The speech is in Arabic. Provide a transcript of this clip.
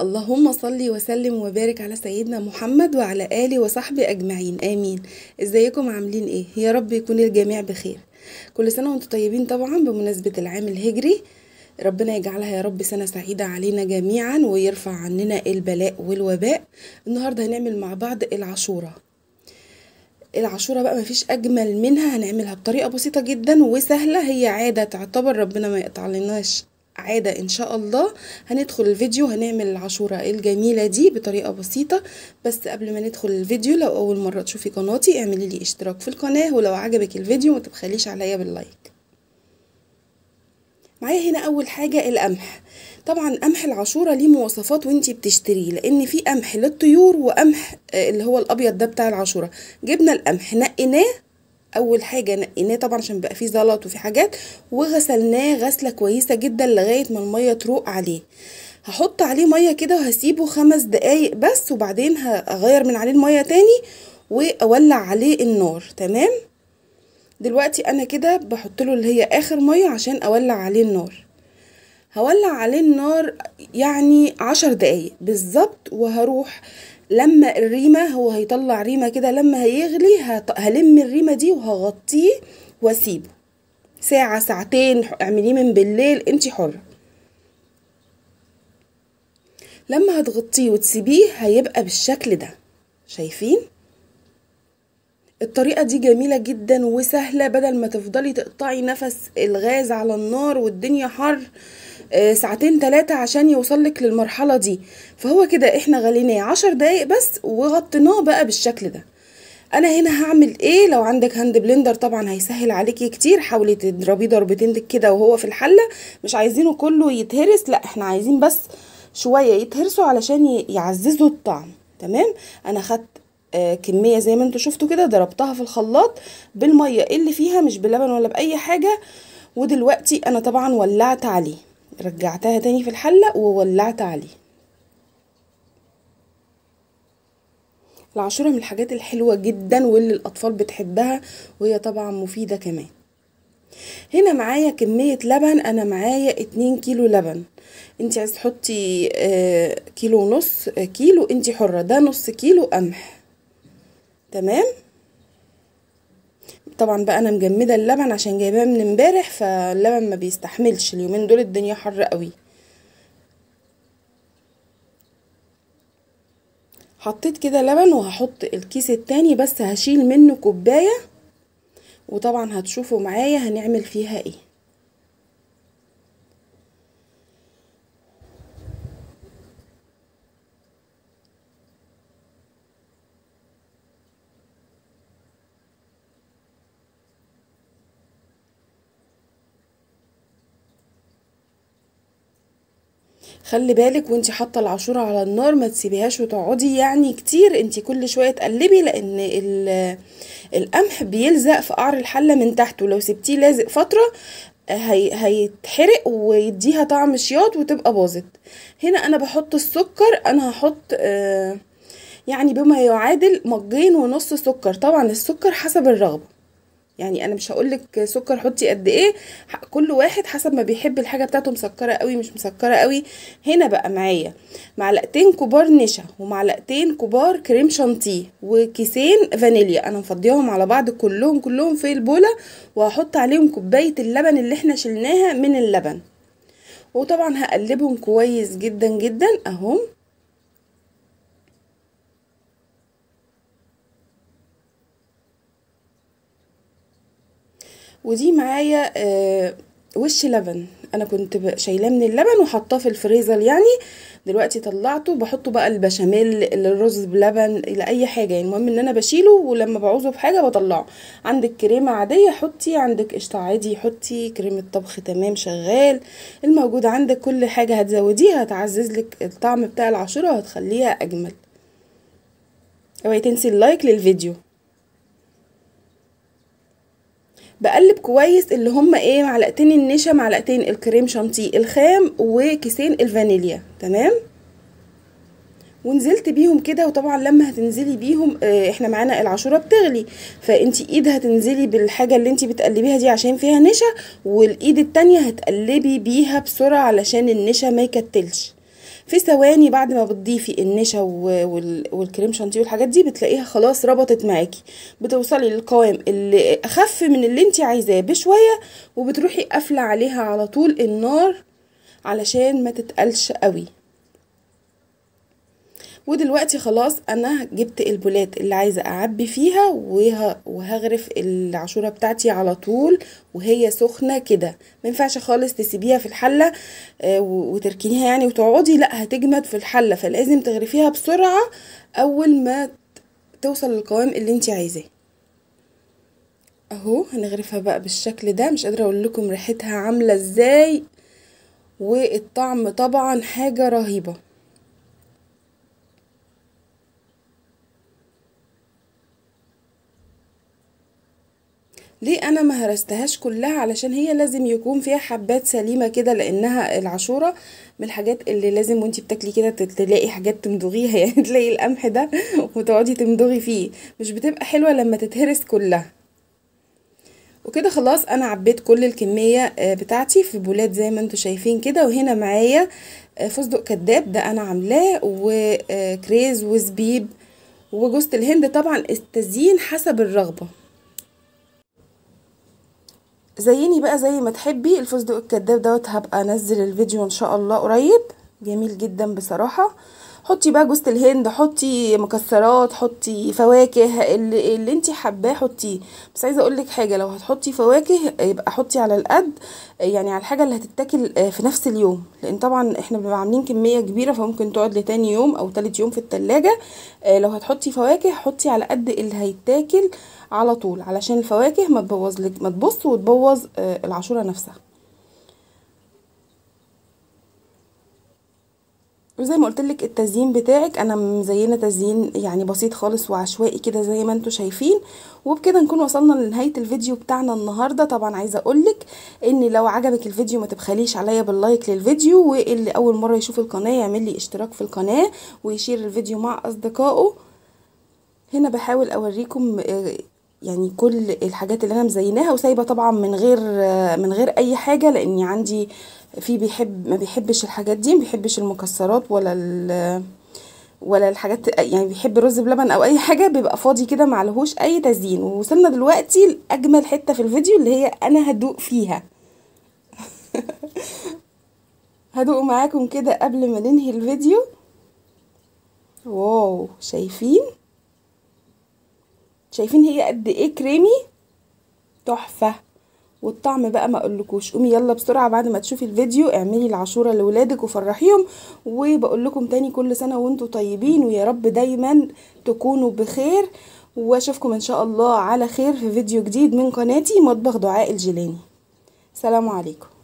اللهم صل وسلم وبارك على سيدنا محمد وعلى آله وصحبه أجمعين آمين إزيكم عاملين إيه؟ يا رب يكون الجميع بخير كل سنة وانتم طيبين طبعا بمناسبة العام الهجري ربنا يجعلها يا رب سنة سعيدة علينا جميعا ويرفع عننا البلاء والوباء النهاردة هنعمل مع بعض العاشورة العاشورة بقى مفيش أجمل منها هنعملها بطريقة بسيطة جدا وسهلة هي عادة تعتبر ربنا ما يقطع لناش عادة ان شاء الله هندخل الفيديو هنعمل العاشورة الجميلة دي بطريقة بسيطة بس قبل ما ندخل الفيديو لو اول مرة تشوفي قناتي اعملي لي اشتراك في القناة ولو عجبك الفيديو ما تبخليش عليا باللايك معايا هنا اول حاجة القمح طبعا قمح العاشورة ليه مواصفات وانتي بتشتريه لان في قمح للطيور وقمح آه، اللي هو الابيض ده بتاع العاشورة جبنا القمح نقيناه اول حاجه نقيناه طبعا عشان بقى فيه زلط وفي حاجات وغسلناه غسله كويسه جدا لغايه ما الميه تروق عليه هحط عليه ميه كده وهسيبه خمس دقايق بس وبعدين هغير من عليه الميه تاني واولع عليه النار تمام دلوقتي انا كده بحط له اللي هي اخر ميه عشان اولع عليه النار هولع عليه النار يعني عشر دقايق بالظبط وهروح لما الريمة هو هيطلع ريمة كده لما هيغلي هلم الريمة دي وهغطيه واسيبه ساعة ساعتين اعمليه من بالليل انت حرة لما هتغطيه وتسيبيه هيبقى بالشكل ده شايفين الطريقة دي جميلة جدا وسهلة بدل ما تفضلي تقطعي نفس الغاز على النار والدنيا حر آه، ساعتين ثلاثة عشان يوصلك للمرحلة دي فهو كده احنا غليناه عشر دقايق بس وغطيناه بقى بالشكل ده انا هنا هعمل ايه لو عندك هاند بلندر طبعا هيسهل عليكي كتير حاولي تضربيه ضربتين كده وهو في الحله مش عايزينه كله يتهرس لا احنا عايزين بس شويه يتهرسوا علشان يعززوا الطعم تمام انا خدت آه كميه زي ما انتوا شفتوا كده ضربتها في الخلاط بالميه اللي فيها مش بلبن ولا باي حاجه ودلوقتي انا طبعا ولعت عليه رجعتها تاني في الحلة وولعت عليه العشرة من الحاجات الحلوة جدا واللي الأطفال بتحبها وهي طبعا مفيدة كمان هنا معايا كمية لبن أنا معايا اتنين كيلو لبن انت عايز تحطي آه، كيلو ونص آه، كيلو انت حرة ده نص كيلو قمح تمام طبعا بقى انا مجمده اللبن عشان جايباه من امبارح فاللبن ما بيستحملش اليومين دول الدنيا حر قوي حطيت كده لبن وهحط الكيس التاني بس هشيل منه كوبايه وطبعا هتشوفوا معايا هنعمل فيها ايه خلي بالك وانت حاطه العاشوره على النار ما تسيبيهاش وتقعدي يعني كتير انت كل شويه تقلبي لان القمح بيلزق في قعر الحله من تحت ولو سبتيه لازق فتره هي هيتحرق ويديها طعم شياط وتبقى باظت هنا انا بحط السكر انا هحط آه، يعني بما يعادل مجين ونص سكر طبعا السكر حسب الرغبه يعني انا مش هقولك سكر حطي قد ايه كل واحد حسب ما بيحب الحاجه بتاعته مسكره قوي مش مسكره قوي هنا بقى معايا معلقتين كبار نشا ومعلقتين كبار كريم شانتيه وكيسين فانيليا انا مفضياهم على بعض كلهم كلهم في البوله وهحط عليهم كوبايه اللبن اللي احنا شلناها من اللبن وطبعا هقلبهم كويس جدا جدا اهم ودي معايا آه وش لبن انا كنت شايلاه من اللبن وحطاه في الفريزر يعني دلوقتي طلعته بحطه بقى البشاميل الرز بلبن اي حاجه يعني المهم ان انا بشيله ولما بعوزه في حاجه بطلعه عندك كريمه عاديه حطي عندك قشطه عادي حطي كريمه طبخ تمام شغال الموجود عندك كل حاجه هتزوديها هتعزز لك الطعم بتاع العشره وهتخليها اجمل اوعي تنسي اللايك للفيديو بقلب كويس اللي هما ايه معلقتين النشا معلقتين الكريم شانتيه الخام وكيسين الفانيليا تمام ونزلت بيهم كده وطبعا لما هتنزلي بيهم آه، احنا معانا العشوره بتغلي فانت ايد هتنزلي بالحاجه اللي انت بتقلبيها دي عشان فيها نشا والايد التانية هتقلبي بيها بسرعه علشان النشا ما يكتلش في ثواني بعد ما بتضيفي النشا والكريم شانتيه والحاجات دي بتلاقيها خلاص ربطت معاكي بتوصلي للقوام اللي اخف من اللي انت عايزاه بشويه وبتروحي قافله عليها على طول النار علشان ما تتقلش قوي ودلوقتي خلاص انا جبت البولات اللي عايزه اعبي فيها وهغرف العشوره بتاعتي على طول وهي سخنه كده ما ينفعش خالص تسيبيها في الحله آه، وتركنيها يعني وتقعدي لا هتجمد في الحله فلازم تغرفيها بسرعه اول ما توصل للقوام اللي انت عايزاه اهو هنغرفها بقى بالشكل ده مش قادره اقول لكم ريحتها عامله ازاي والطعم طبعا حاجه رهيبه انا ما هرستهاش كلها علشان هي لازم يكون فيها حبات سليمه كده لانها العاشوره من الحاجات اللي لازم وانتي بتاكلي كده تلاقي حاجات تمضغيها يعني تلاقي القمح ده وتقعدي تمضغي فيه مش بتبقى حلوه لما تتهرس كلها وكده خلاص انا عبيت كل الكمية آه، بتاعتي في بولات زي ما انتم شايفين كده وهنا معايا آه، فستق كداب ده انا عاملاه وكريز آه، وزبيب وجوزة الهند طبعا التزيين حسب الرغبة زيني بقى زي ما تحبي الفستق الكذاب دوت هبقى انزل الفيديو ان شاء الله قريب جميل جدا بصراحة حطي بقى جوزة الهند حطي مكسرات حطي فواكه اللي, اللي انت حباه حطيه بس عايزه اقول لك حاجه لو هتحطي فواكه يبقى حطي على القد يعني على الحاجه اللي هتتاكل آه، في نفس اليوم لان طبعا احنا بنبقى عاملين كميه كبيره فممكن تقعد لتاني يوم او تالت يوم في التلاجة آه، لو هتحطي فواكه حطي على قد اللي هيتاكل على طول علشان الفواكه ما تبوظ لك ما تبص وتبوظ آه، العاشوره نفسها وزي ما قلت لك التزيين بتاعك انا مزينه تزيين يعني بسيط خالص وعشوائي كده زي ما انتم شايفين وبكده نكون وصلنا لنهايه الفيديو بتاعنا النهارده طبعا عايزه اقول لك ان لو عجبك الفيديو ما تبخليش عليا باللايك للفيديو واللي اول مره يشوف القناه يعمل لي اشتراك في القناه ويشير الفيديو مع اصدقائه هنا بحاول اوريكم آه، يعني كل الحاجات اللي انا مزيناها وسايبه طبعا من غير من غير اي حاجه لاني عندي في بيحب ما بيحبش الحاجات دي ما بيحبش المكسرات ولا ال ولا الحاجات يعني بيحب رز بلبن او اي حاجه بيبقى فاضي كده معلهوش اي تزيين ووصلنا دلوقتي لاجمل حته في الفيديو اللي هي انا هدوق فيها هدوق معاكم كده قبل ما ننهي الفيديو واو شايفين شايفين هي قد ايه كريمي تحفه والطعم بقى ما اقولكوش قومي يلا بسرعه بعد ما تشوفي الفيديو اعملي العاشوره لاولادك وفرحيهم وبقول لكم تاني كل سنه وانتم طيبين ويا رب دايما تكونوا بخير واشوفكم ان شاء الله على خير في فيديو جديد من قناتي مطبخ دعاء الجيلاني سلام عليكم